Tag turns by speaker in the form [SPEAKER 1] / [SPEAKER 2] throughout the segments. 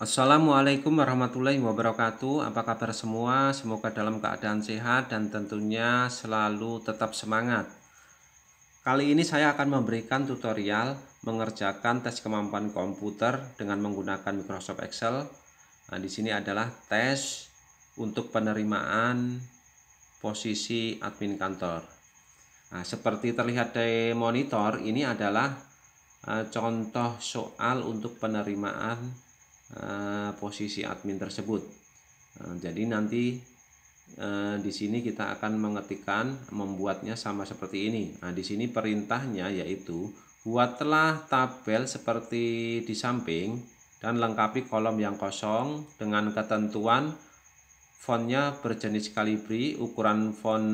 [SPEAKER 1] Assalamualaikum warahmatullahi wabarakatuh. Apa kabar semua? Semoga dalam keadaan sehat dan tentunya selalu tetap semangat. Kali ini saya akan memberikan tutorial mengerjakan tes kemampuan komputer dengan menggunakan Microsoft Excel. Nah, di sini adalah tes untuk penerimaan posisi admin kantor. Nah, seperti terlihat di monitor, ini adalah eh, contoh soal untuk penerimaan Eh, posisi admin tersebut. Eh, jadi nanti eh, di sini kita akan mengetikkan membuatnya sama seperti ini. Nah, di sini perintahnya yaitu buatlah tabel seperti di samping dan lengkapi kolom yang kosong dengan ketentuan fontnya berjenis kalibri, ukuran font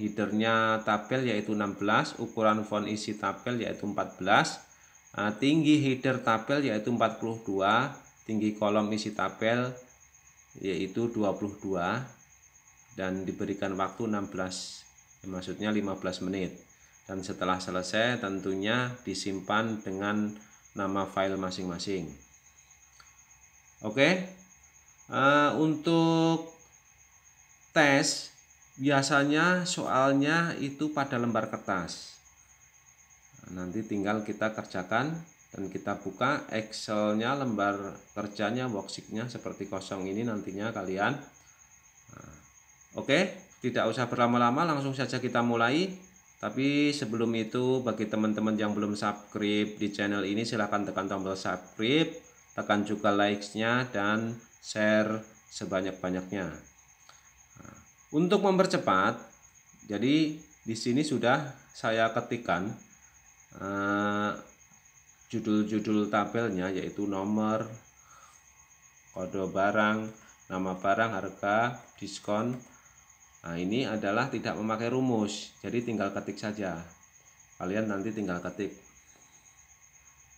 [SPEAKER 1] headernya tabel yaitu 16, ukuran font isi tabel yaitu 14, tinggi header tabel yaitu 42, tinggi kolom isi tabel yaitu 22 dan diberikan waktu 16 maksudnya 15 menit dan setelah selesai tentunya disimpan dengan nama file masing-masing oke uh, untuk tes biasanya soalnya itu pada lembar kertas nanti tinggal kita kerjakan dan kita buka Excelnya lembar kerjanya worksheetnya seperti kosong ini nantinya kalian nah, oke okay? tidak usah berlama-lama langsung saja kita mulai tapi sebelum itu bagi teman-teman yang belum subscribe di channel ini silahkan tekan tombol subscribe tekan juga likesnya dan share sebanyak-banyaknya nah, untuk mempercepat jadi di sini sudah saya ketikkan eh, judul-judul tabelnya yaitu nomor, kode barang, nama barang, harga, diskon. Nah, ini adalah tidak memakai rumus. Jadi tinggal ketik saja. Kalian nanti tinggal ketik.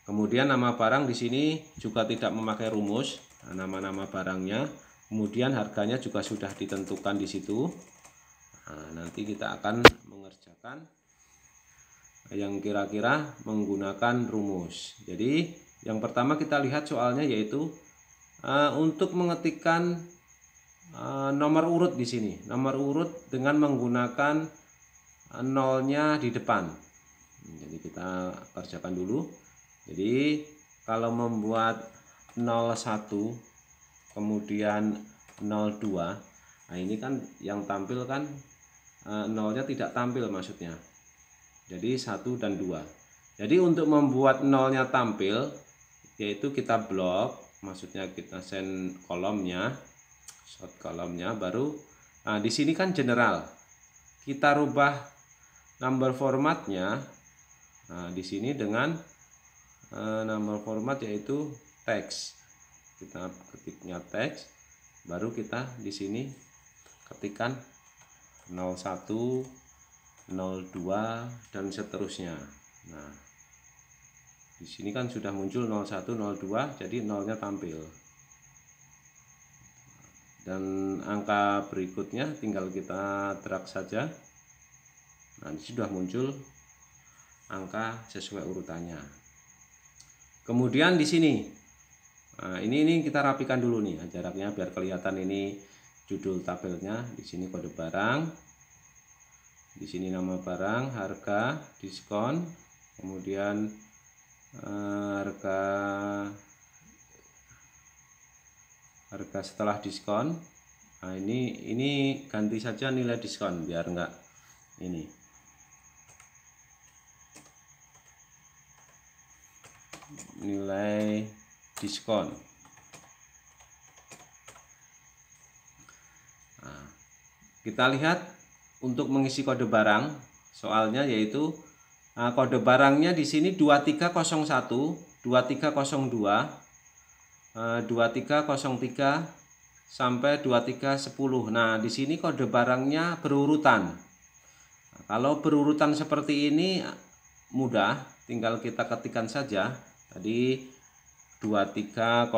[SPEAKER 1] Kemudian nama barang di sini juga tidak memakai rumus, nah, nama-nama barangnya. Kemudian harganya juga sudah ditentukan di situ. Nah, nanti kita akan mengerjakan yang kira-kira menggunakan rumus. Jadi yang pertama kita lihat soalnya yaitu uh, untuk mengetikkan uh, nomor urut di sini, nomor urut dengan menggunakan eh, nolnya di depan. Jadi kita kerjakan dulu. Jadi kalau membuat 01 kemudian 02, nah ini kan yang tampil kan nolnya tidak tampil maksudnya jadi satu dan dua. jadi untuk membuat nolnya tampil yaitu kita blok maksudnya kita send kolomnya short kolomnya baru nah di sini kan general kita rubah number formatnya nah di sini dengan ah, number format yaitu text kita ketiknya text, baru kita di sini ketikan 01 02 dan seterusnya nah di sini kan sudah muncul 01 02 jadi nolnya tampil dan angka berikutnya tinggal kita drag saja nah ini sudah muncul angka sesuai urutannya kemudian di sini nah, ini ini kita rapikan dulu nih jaraknya biar kelihatan ini judul tabelnya di sini kode barang di sini nama barang harga diskon kemudian uh, harga harga setelah diskon nah ini ini ganti saja nilai diskon biar enggak ini nilai diskon nah, kita lihat untuk mengisi kode barang. Soalnya yaitu ah, kode barangnya di sini 2301, 2302, 2303 sampai 2310. Nah, di sini kode barangnya berurutan. Nah, kalau berurutan seperti ini mudah, tinggal kita ketikkan saja. Tadi 2301,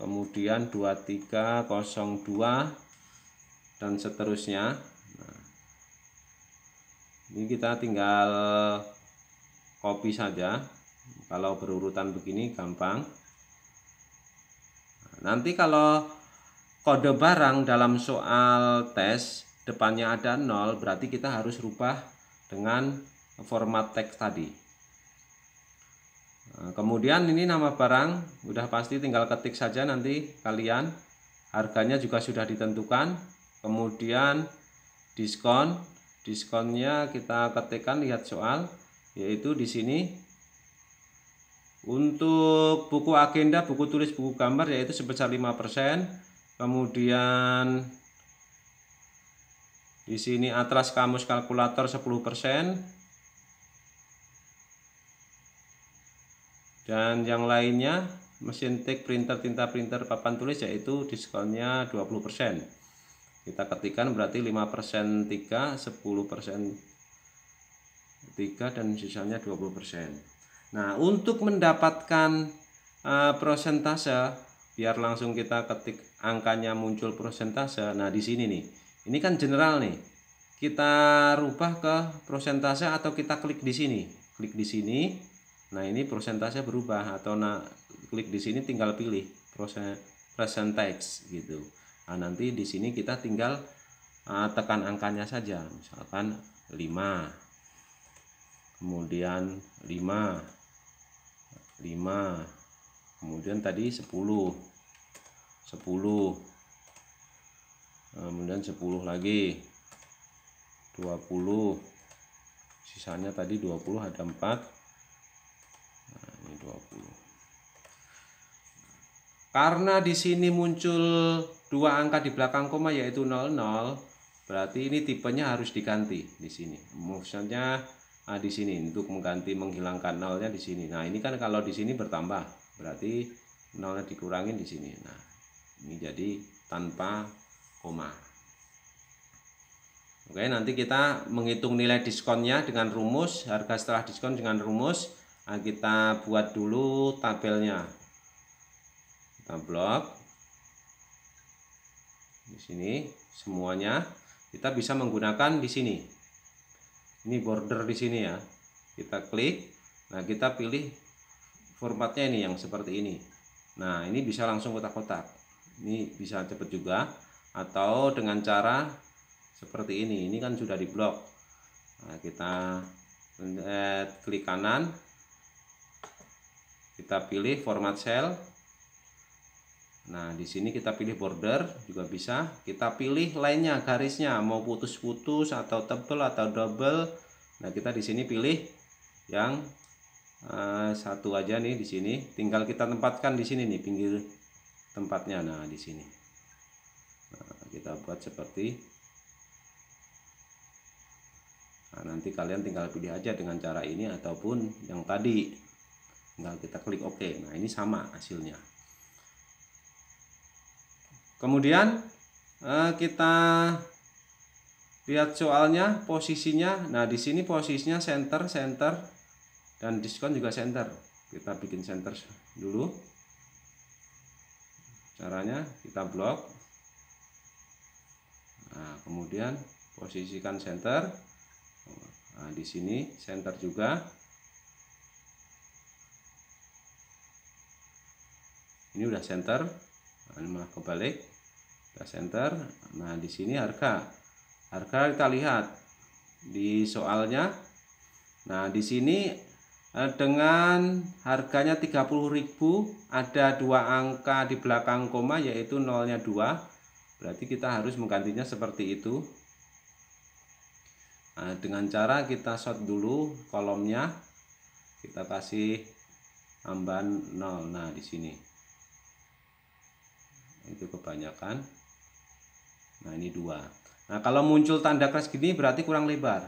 [SPEAKER 1] kemudian 2302, dan seterusnya nah, ini kita tinggal copy saja kalau berurutan begini gampang nah, nanti kalau kode barang dalam soal tes depannya ada 0 berarti kita harus rubah dengan format teks tadi nah, Kemudian ini nama barang, udah pasti tinggal ketik saja nanti kalian. Harganya juga sudah ditentukan kemudian diskon diskonnya kita ketikkan lihat soal yaitu di sini untuk buku agenda buku tulis buku gambar yaitu sebesar 5% kemudian di sini atlas kamus kalkulator 10% dan yang lainnya mesin tik printer tinta printer papan tulis yaitu diskonnya 20% kita ketikkan berarti 5 3 10 3 dan sisanya 20 nah untuk mendapatkan uh, prosentase biar langsung kita ketik angkanya muncul prosentase nah di sini nih ini kan general nih kita rubah ke prosentase atau kita klik di sini klik di sini nah ini prosentase berubah atau nah klik di sini tinggal pilih percentage gitu Nah, nanti di sini kita tinggal uh, tekan angkanya saja, misalkan 5. Kemudian 5. 5. Kemudian tadi 10. 10 kemudian 10 lagi 20 sisanya tadi 20 ada 4 nah, ini 20 karena di sini muncul dua angka di belakang koma yaitu 00, berarti ini tipenya harus diganti di sini. Maksudnya ah, di sini untuk mengganti menghilangkan nolnya di sini. Nah, ini kan kalau di sini bertambah, berarti nolnya dikurangin di sini. Nah, ini jadi tanpa koma. Oke, nanti kita menghitung nilai diskonnya dengan rumus harga setelah diskon dengan rumus. Nah, kita buat dulu tabelnya amplop di sini semuanya kita bisa menggunakan di sini ini border di sini ya kita klik nah kita pilih formatnya ini yang seperti ini nah ini bisa langsung kotak-kotak ini bisa cepat juga atau dengan cara seperti ini ini kan sudah di blok nah, kita klik kanan kita pilih format cell Nah, di sini kita pilih border juga bisa. Kita pilih lainnya, garisnya mau putus-putus atau tebel atau double. Nah, kita di sini pilih yang uh, satu aja nih di sini. Tinggal kita tempatkan di sini nih pinggir tempatnya. Nah, di sini. Nah, kita buat seperti Nah, nanti kalian tinggal pilih aja dengan cara ini ataupun yang tadi. Tinggal kita klik OK. Nah, ini sama hasilnya kemudian eh, kita lihat soalnya posisinya nah di sini posisinya center center dan diskon juga center kita bikin center dulu caranya kita blok nah kemudian posisikan center nah di sini center juga ini udah center nah, ini malah kebalik press center. Nah, di sini harga. Harga kita lihat di soalnya. Nah, di sini eh, dengan harganya 30.000 ada dua angka di belakang koma yaitu nolnya dua, Berarti kita harus menggantinya seperti itu. Nah, dengan cara kita short dulu kolomnya. Kita kasih tambahan 0. Nah, di sini. Itu kebanyakan. Nah ini dua. Nah kalau muncul tanda crash gini berarti kurang lebar.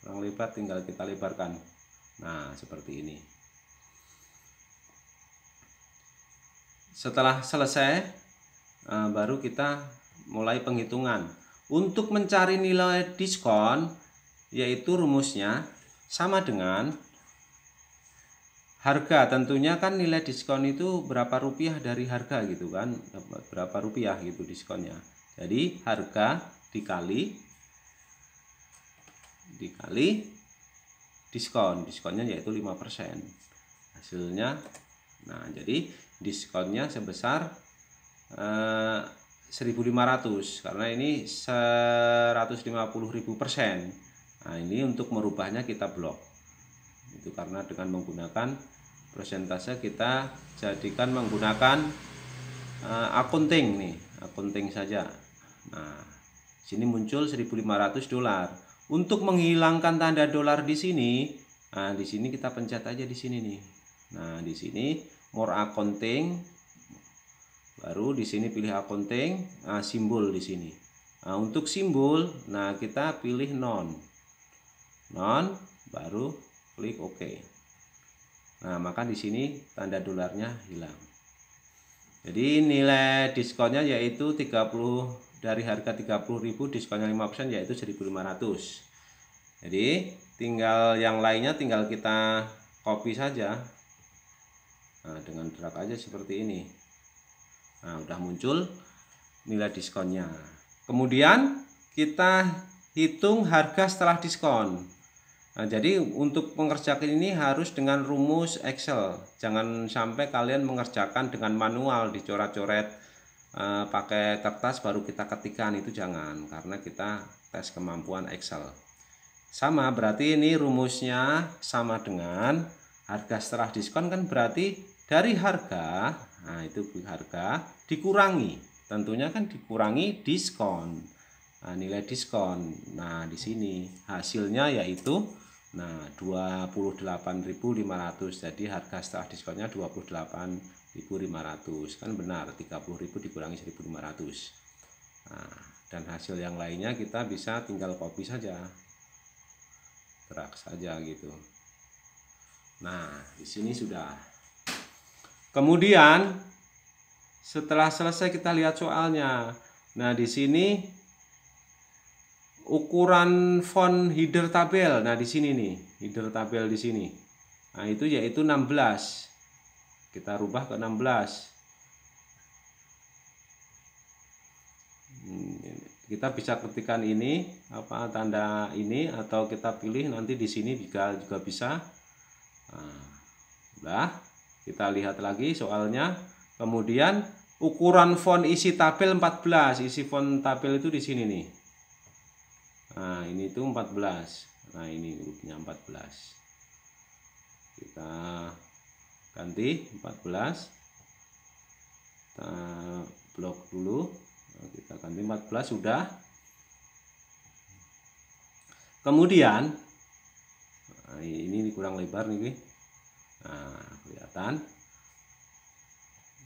[SPEAKER 1] Kurang lebar tinggal kita lebarkan. Nah seperti ini. Setelah selesai eh, baru kita mulai penghitungan. Untuk mencari nilai diskon yaitu rumusnya sama dengan harga tentunya kan nilai diskon itu berapa rupiah dari harga gitu kan berapa rupiah gitu diskonnya jadi harga dikali dikali diskon. Diskonnya yaitu 5%. Hasilnya nah jadi diskonnya sebesar eh, 1500 karena ini 150.000%. Nah, ini untuk merubahnya kita blok. Itu karena dengan menggunakan persentase kita jadikan menggunakan uh, akunting nih, akunting saja. Nah, sini muncul 1500 dolar. Untuk menghilangkan tanda dolar di sini, nah di sini kita pencet aja di sini nih. Nah, di sini more accounting baru di sini pilih accounting, nah simbol di sini. Nah, untuk simbol, nah kita pilih non. Non baru klik OK. Nah, maka di sini tanda dolarnya hilang. Jadi nilai diskonnya yaitu 30 dari harga 30.000 diskonnya 5% yaitu 1.500 jadi tinggal yang lainnya tinggal kita copy saja nah, dengan drag aja seperti ini nah udah muncul nilai diskonnya kemudian kita hitung harga setelah diskon nah, jadi untuk mengerjakan ini harus dengan rumus Excel jangan sampai kalian mengerjakan dengan manual dicoret-coret Eh, pakai kertas baru kita ketikkan itu jangan karena kita tes kemampuan Excel sama berarti ini rumusnya sama dengan harga setelah diskon kan berarti dari harga nah itu harga dikurangi tentunya kan dikurangi diskon nah, nilai diskon nah di sini hasilnya yaitu Nah, 28.500 jadi harga setelah diskonnya 28.500 kan benar 30.000 dikurangi 1.500 nah, dan hasil yang lainnya kita bisa tinggal copy saja drag saja gitu nah di sini sudah kemudian setelah selesai kita lihat soalnya nah di sini ukuran font header tabel. Nah, di sini nih, header tabel di sini. Nah, itu yaitu 16. Kita rubah ke 16. Hmm, kita bisa ketikkan ini apa tanda ini atau kita pilih nanti di sini juga juga bisa. Nah, kita lihat lagi soalnya. Kemudian ukuran font isi tabel 14, isi font tabel itu di sini nih nah ini tuh 14 nah ini hurufnya 14 kita ganti 14 kita blok dulu nah, kita ganti 14 sudah kemudian nah ini kurang lebar nih nah kelihatan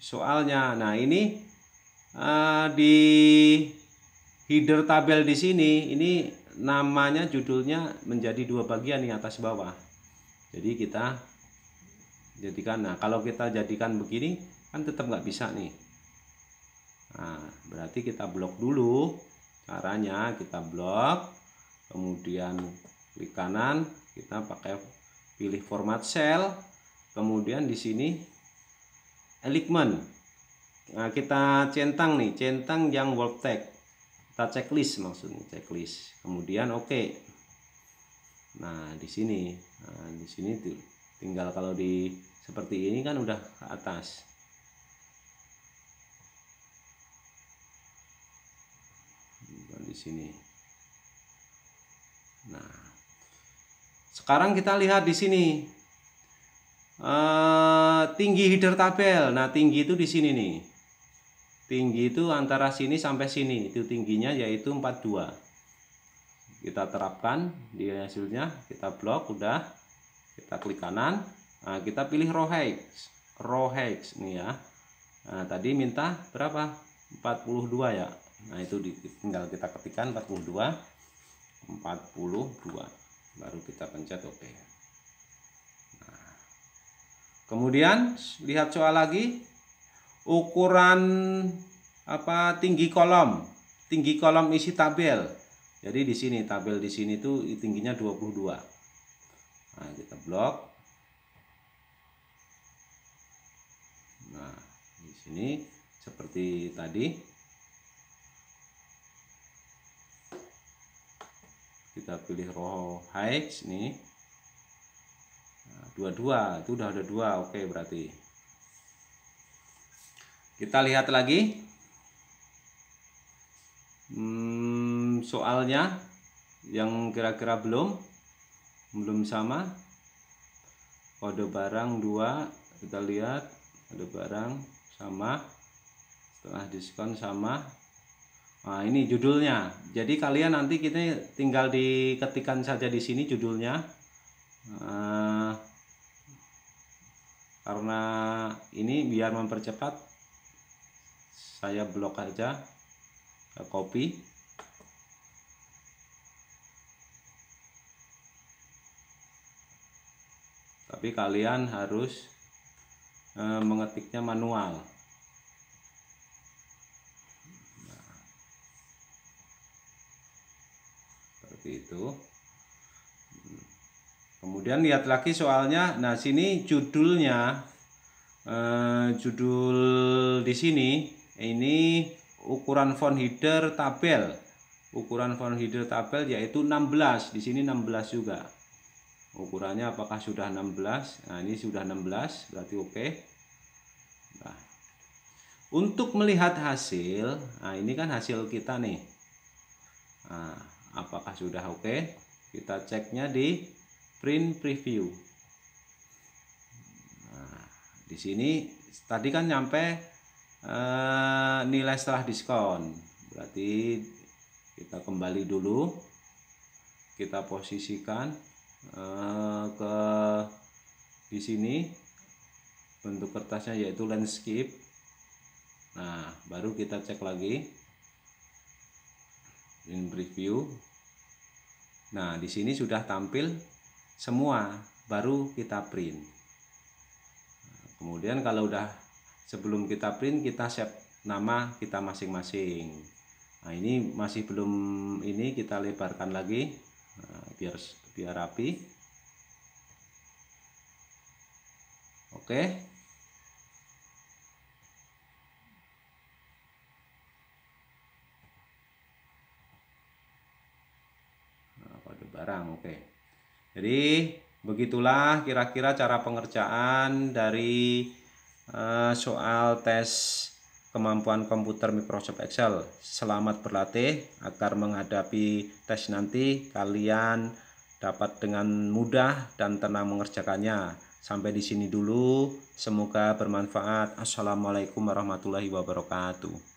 [SPEAKER 1] soalnya nah ini uh, di header tabel di sini ini namanya judulnya menjadi dua bagian di atas bawah jadi kita jadikan nah kalau kita jadikan begini kan tetap nggak bisa nih nah berarti kita blok dulu caranya kita blok kemudian klik kanan kita pakai pilih format cell kemudian di sini alignment nah kita centang nih centang yang wall tag kita checklist maksudnya checklist kemudian oke okay. nah di sini nah, di sini tinggal kalau di seperti ini kan udah ke atas di sini nah sekarang kita lihat di sini uh, tinggi header tabel nah tinggi itu di sini nih tinggi itu antara sini sampai sini itu tingginya yaitu 42 kita terapkan di hasilnya kita blok udah kita klik kanan nah, kita pilih row height row height nih ya nah, tadi minta berapa 42 ya nah itu tinggal kita ketikkan 42 42 baru kita pencet oke okay. nah, kemudian lihat soal lagi ukuran apa tinggi kolom tinggi kolom isi tabel jadi di sini tabel di sini itu tingginya 22 nah kita blok nah di sini seperti tadi kita pilih row heights nih nah, 22 itu udah ada dua oke berarti kita lihat lagi. Hmm, soalnya yang kira-kira belum belum sama. Kode barang dua kita lihat kode barang sama setelah diskon sama Nah, ini judulnya. Jadi kalian nanti kita tinggal diketikan saja di sini judulnya. Uh, karena ini biar mempercepat saya blok aja eh, copy tapi kalian harus e, mengetiknya manual nah, seperti itu kemudian lihat lagi soalnya nah sini judulnya eh, judul di sini ini ukuran font header tabel ukuran font header tabel yaitu 16 di sini 16 juga ukurannya apakah sudah 16 nah ini sudah 16 berarti oke okay. nah, untuk melihat hasil nah ini kan hasil kita nih nah, apakah sudah oke okay? kita ceknya di print preview nah, di sini tadi kan nyampe Eh, nilai setelah diskon berarti kita kembali dulu kita posisikan uh, ke di sini bentuk kertasnya yaitu landscape nah baru kita cek lagi in preview nah di sini sudah tampil semua baru kita print kemudian kalau udah sebelum kita print kita set nama kita masing-masing nah ini masih belum ini kita lebarkan lagi nah, biar biar rapi oke nah, pada barang oke jadi begitulah kira-kira cara pengerjaan dari Eh, soal tes kemampuan komputer Microsoft Excel. Selamat berlatih agar menghadapi tes nanti kalian dapat dengan mudah dan tenang mengerjakannya. Sampai di sini dulu, semoga bermanfaat. Assalamualaikum warahmatullahi wabarakatuh.